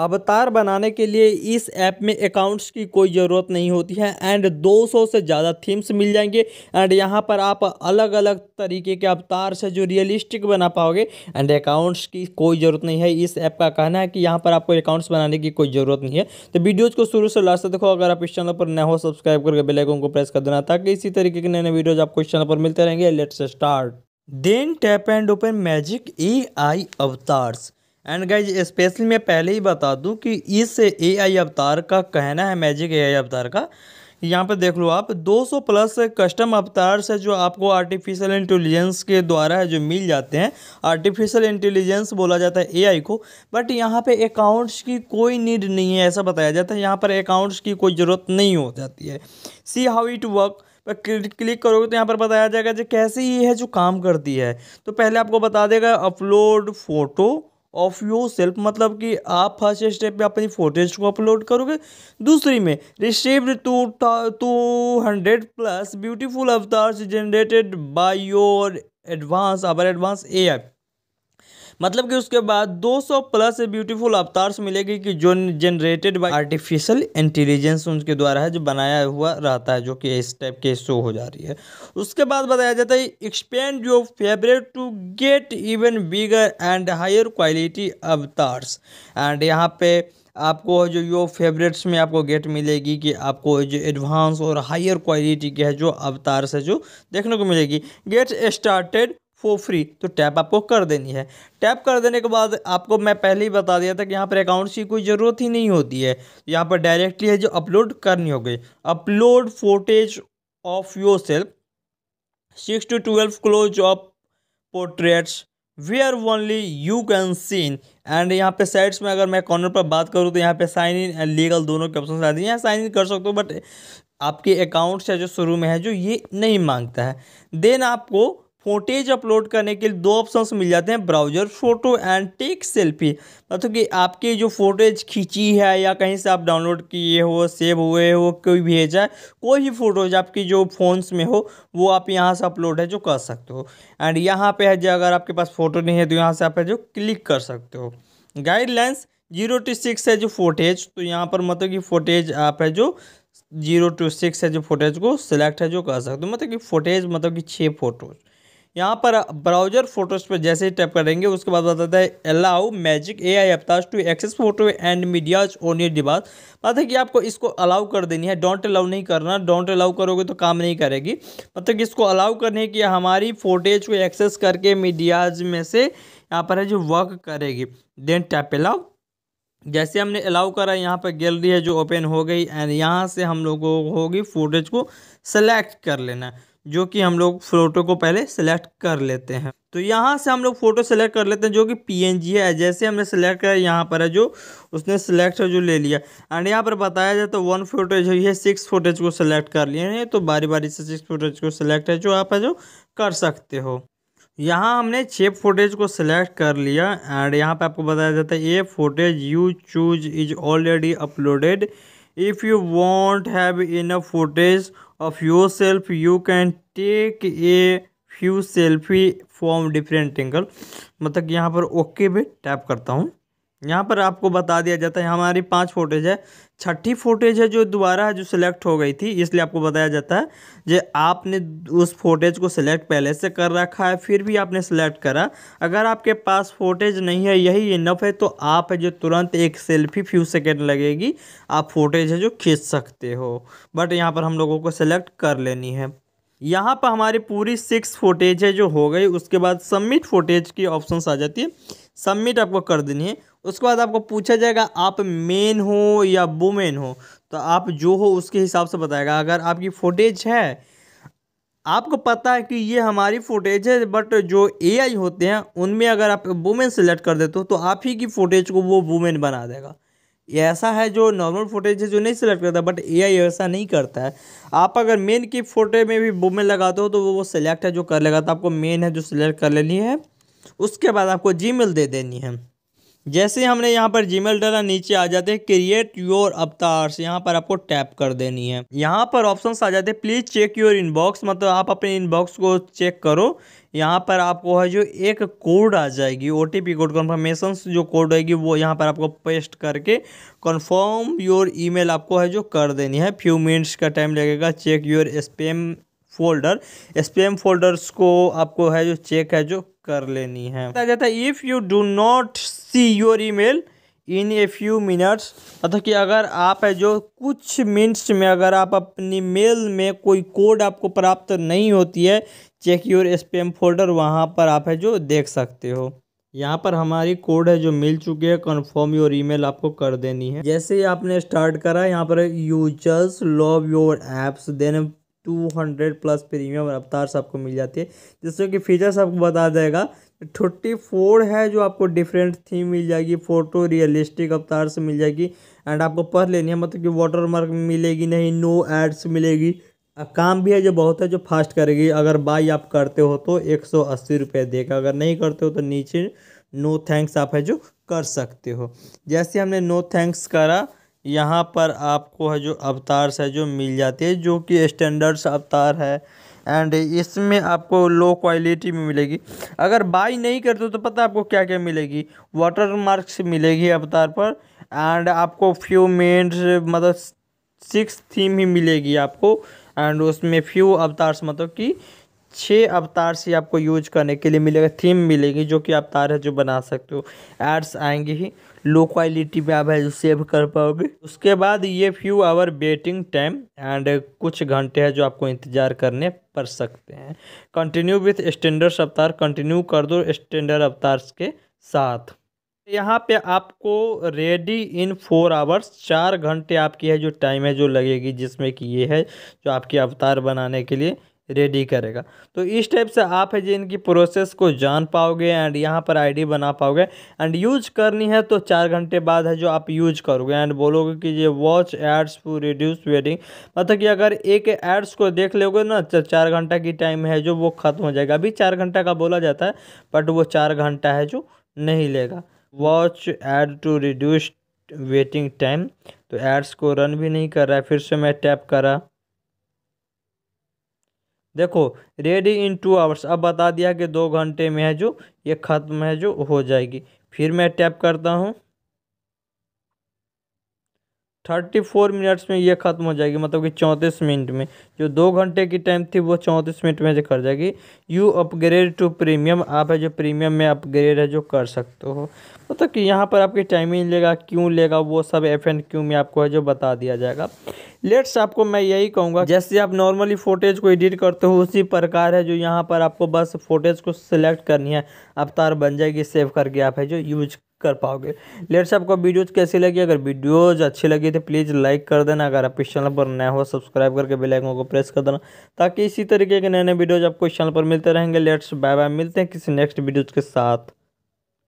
अवतार बनाने के लिए इस ऐप में अकाउंट्स की कोई ज़रूरत नहीं होती है एंड 200 से ज़्यादा थीम्स मिल जाएंगे एंड यहाँ पर आप अलग अलग तरीके के अवतार से जो रियलिस्टिक बना पाओगे एंड अकाउंट्स की कोई ज़रूरत नहीं है इस ऐप का कहना है कि यहाँ पर आपको अकाउंट्स बनाने की कोई ज़रूरत नहीं है तो वीडियोज़ को शुरू से लास्ट देखो अगर आप इस चैनल पर न हो सब्सक्राइब करके बेलाइकों को प्रेस कर देना ताकि इसी तरीके के नए नए वीडियोज़ आपको इस चैनल पर मिलते रहेंगे let's start then tap and open Magic A I avatars and guys specially मैं पहले ही बता दूं कि इस ए आई अवतार का कहना है मैजिक ए आई अवतार का यहाँ पर देख लो आप 200 प्लस कस्टम अवतार से जो आपको आर्टिफिशियल इंटेलिजेंस के द्वारा है जो मिल जाते हैं आर्टिफिशियल इंटेलिजेंस बोला जाता है एआई को बट यहाँ पे अकाउंट्स की कोई नीड नहीं है ऐसा बताया जाता है यहाँ पर अकाउंट्स की कोई ज़रूरत नहीं हो जाती है सी हाउ इट वर्क पर क्लिक करोगे तो यहाँ पर बताया जाएगा जो कैसे ये है जो काम करती है तो पहले आपको बता देगा upload photo of yourself मतलब कि आप फर्स्ट स्टेप पे अपनी फोटेज को अपलोड करोगे दूसरी में receive two two hundred plus beautiful avatars generated by your advance our advance A I मतलब कि उसके बाद 200 प्लस ब्यूटीफुल अवतार्स मिलेगी कि जो जनरेटेड बाय आर्टिफिशियल इंटेलिजेंस उनके द्वारा है जो बनाया हुआ रहता है जो कि इस टाइप के शो हो जा रही है उसके बाद बताया जाता है expand your favourite to get even bigger and higher quality avatars and यहाँ पे आपको जो यो फेवरेट्स में आपको गेट मिलेगी कि आपको जो एडवांस और हायर क्वालिटी के है जो अवतार से जो देखने को मिलेगी गेट स्टार्टेड फॉर फ्री तो टैप आपको कर देनी है टैप कर देने के बाद आपको मैं पहले ही बता दिया था कि यहाँ पर अकाउंट्स की कोई ज़रूरत ही नहीं होती है यहाँ पर डायरेक्टली है जो अपलोड करनी होगी upload footage of yourself six to twelve close of portraits are only you can seen and यहाँ पे साइड्स में अगर मैं कॉर्नर पर बात करूँ तो यहाँ पे साइन इन एंड लीगल दोनों के ऑप्शन आते हैं यहाँ साइन इन कर सकते हो बट आपके अकाउंट्स है जो शुरू में है जो ये नहीं मांगता है देन आपको फोटेज अपलोड करने के लिए दो ऑप्शंस मिल जाते हैं browser photo and take selfie मतलब कि आपके जो फोटेज खींची है या कहीं से आप डाउनलोड किए हो सेव हुए हो कोई भेजा है कोई भी फोटोज आपकी जो फ़ोन्स में हो वो आप यहाँ से अपलोड है जो कर सकते हो एंड यहाँ पे है जो अगर आपके पास फ़ोटो नहीं है तो यहाँ से आप है जो क्लिक कर सकते हो गाइडलाइंस जीरो टू सिक्स है जो फोटेज तो यहाँ पर मतलब कि फोटेज आप है जो जीरो टू सिक्स है जो फोटेज को सिलेक्ट है जो कर सकते हो मतलब कि फोटेज मतलब कि छः फोटोज यहाँ पर ब्राउजर फोटोज पर जैसे ही टैप करेंगे उसके बाद बताता है अलाउ मैजिक ए आई एप्ताज to access photo and medias on your device मतलब है कि आपको इसको अलाउ कर देनी है डोंट अलाउ नहीं करना डोंट अलाउ करोगे तो काम नहीं करेगी मतलब कि इसको अलाउ करने की हमारी फोटेज को एक्सेस करके मीडियाज में से यहाँ पर है जो वर्क करेगी देन टैप अलाउ जैसे हमने अलाउ करा यहाँ पर गैलरी है जो ओपन हो गई एंड यहाँ से हम लोगों को होगी फोटेज को सेलेक्ट कर लेना है जो कि हम लोग फ़ोटो को पहले सेलेक्ट कर लेते हैं तो यहाँ से हम लोग फ़ोटो सेलेक्ट कर लेते हैं जो कि पीएनजी है जैसे हमने सेलेक्ट किया यहाँ पर है जो उसने सेलेक्ट जो ले लिया एंड यहाँ पर बताया जाए तो वन फोटेज है ये सिक्स फोटेज को सेलेक्ट कर लिए हैं तो बारी बारी से सिक्स फोटेज को सेलेक्ट है जो आप है जो कर सकते हो यहाँ हमने छः फोटेज को सिलेक्ट कर लिया एंड यहाँ पर आपको बताया जाता है ये footage you choose is already uploaded if you want have in a footage of yourself you can take a few selfie from different angle मतलब यहाँ पर ओके पे टैप करता हूँ यहाँ पर आपको बता दिया जाता है हमारी पांच फोटेज है छठी फोटेज है जो दोबारा है जो सिलेक्ट हो गई थी इसलिए आपको बताया जाता है जे आपने उस फोटेज को सिलेक्ट पहले से कर रखा है फिर भी आपने सिलेक्ट करा अगर आपके पास फोटेज नहीं है यही इनफ है तो आप है जो तुरंत एक सेल्फी फ्यू सेकेंड लगेगी आप फोटेज है जो खींच सकते हो बट यहाँ पर हम लोगों को सिलेक्ट कर लेनी है यहाँ पर हमारी पूरी सिक्स फोटेज है जो हो गई उसके बाद सबमिट फोटेज की ऑप्शन आ जाती है सबमिट आपको कर देनी है उसके बाद आपको पूछा जाएगा आप मेन हो या वुमेन हो तो आप जो हो उसके हिसाब से बताएगा अगर आपकी फोटेज है आपको पता है कि ये हमारी फोटेज है बट जो एआई होते हैं उनमें अगर आप वुमेन सेलेक्ट कर देते हो तो आप ही की फोटेज को वो वुमेन बना देगा ऐसा है जो नॉर्मल फुटेज है जो नहीं सिलेक्ट करता बट एआई ऐसा नहीं करता है आप अगर मेन की फोटो में भी बुक में लगाते हो तो वो वो सिलेक्ट है जो कर लेगा तो आपको मेन है जो सिलेक्ट कर लेनी है उसके बाद आपको जी दे देनी है जैसे हमने यहाँ पर जीमेल डाला नीचे आ जाते हैं क्रिएट योर अवतार्स यहाँ पर आपको टैप कर देनी है यहाँ पर ऑप्शन आ जाते हैं प्लीज चेक योर इनबॉक्स मतलब आप अपने इनबॉक्स को चेक करो यहाँ पर आपको है जो एक कोड आ जाएगी O T P code confirmation जो कोड होगी वो यहाँ पर आपको पेस्ट करके कन्फर्म योर ईमेल आपको है जो कर देनी है फ्यू मिनट्स का टाइम लगेगा check your spam folder spam folders को आपको है जो चेक है जो कर लेनी है जाता है if you do not see your email in a few minutes अतः कि अगर आप है जो कुछ मिनट्स में अगर आप अपनी मेल में कोई कोड आपको प्राप्त नहीं होती है चेक योर स्पेम फोल्डर वहाँ पर आप है जो देख सकते हो यहाँ पर हमारी कोड है जो मिल चुकी है कन्फर्म योर ईमेल आपको कर देनी है जैसे ही आपने स्टार्ट करा यहाँ पर users love your apps then two hundred plus premium रफ्तार से आपको मिल जाती है जिससे कि फीचर्स आपको बता देगा थर्टी फोर है जो आपको डिफरेंट थीम मिल जाएगी फोटो रियलिस्टिक अवतार से मिल जाएगी एंड आपको पढ़ लेनी है मतलब कि वाटर मार्क मिलेगी नहीं नो एड्स मिलेगी काम भी है जो बहुत है जो फास्ट करेगी अगर बाई आप करते हो तो एक सौ अस्सी रुपये देगा अगर नहीं करते हो तो नीचे नो थैंक्स आप है जो कर सकते हो जैसे हमने नो थैंक्स करा यहाँ पर आपको है जो अवतार है जो मिल जाती है जो कि स्टैंडर्ड्स अवतार है एंड इसमें आपको लो क्वालिटी में मिलेगी अगर बाई नहीं करते तो पता आपको क्या क्या मिलेगी वाटर मार्क्स मिलेगी अवतार पर एंड आपको फ्यू मेन मतलब सिक्स थीम ही मिलेगी आपको एंड उसमें फ्यू अवतार्स मतलब कि छः अवतार से आपको यूज करने के लिए मिलेगा थीम मिलेगी जो कि अवतार है जो बना सकते हो एड्स आएंगे ही लो क्वालिटी में आप है जो सेव कर पाओगे उसके बाद ये few hour waiting time and कुछ घंटे हैं जो आपको इंतजार करने पड़ सकते हैं कंटिन्यू विथ स्टैंडर्ड अवतार कंटिन्यू कर दो स्टैंडर्ड अवतार के साथ यहाँ पे आपको रेडी इन फोर आवर्स चार घंटे आपकी है जो टाइम है जो लगेगी जिसमें कि ये है जो आपके अवतार बनाने के लिए रेडी करेगा तो इस टाइप से आप है जी इनकी प्रोसेस को जान पाओगे एंड यहाँ पर आईडी बना पाओगे एंड यूज करनी है तो चार घंटे बाद है जो आप यूज करोगे एंड बोलोगे कि ये watch ads to reduce waiting मतलब कि अगर एक एड्स को देख लोगे ना तो चार घंटा की टाइम है जो वो ख़त्म हो जाएगा अभी चार घंटा का बोला जाता है बट वो चार घंटा है जो नहीं लेगा watch ad to reduce waiting time तो एड्स को रन भी नहीं कर रहा है फिर से मैं टैप करा देखो रेडी इन टू आवर्स अब बता दिया कि दो घंटे में है जो ये ख़त्म है जो हो जाएगी फिर मैं टैप करता हूँ थर्टी फोर मिनट्स में ये ख़त्म हो जाएगी मतलब कि चौंतीस मिनट में जो दो घंटे की टाइम थी वो चौंतीस मिनट में जो कर जाएगी यू अपग्रेड टू प्रीमियम आप है जो प्रीमियम में अपग्रेड है जो कर सकते हो मतलब कि यहाँ पर आपकी टाइमिंग लेगा क्यों लेगा वो सब एफ एंड क्यू में आपको है जो बता दिया जाएगा लेट्स आपको मैं यही कहूँगा जैसे आप नॉर्मली फोटेज को एडिट करते हो उसी प्रकार है जो यहाँ पर आपको बस फोटेज को सिलेक्ट करनी है अवतार बन जाएगी सेव करके आप है जो यूज कर पाओगे लेट से आपको वीडियोज कैसी लगी अगर वीडियोज अच्छी लगी तो प्लीज़ लाइक कर देना अगर आप इस चैनल पर नए हो सब्सक्राइब करके बेल आइकन को प्रेस कर देना ताकि इसी तरीके के नए नए वीडियोज आपको इस चैनल पर मिलते रहेंगे लेट्स बाय बाय मिलते हैं किसी नेक्स्ट वीडियोज के साथ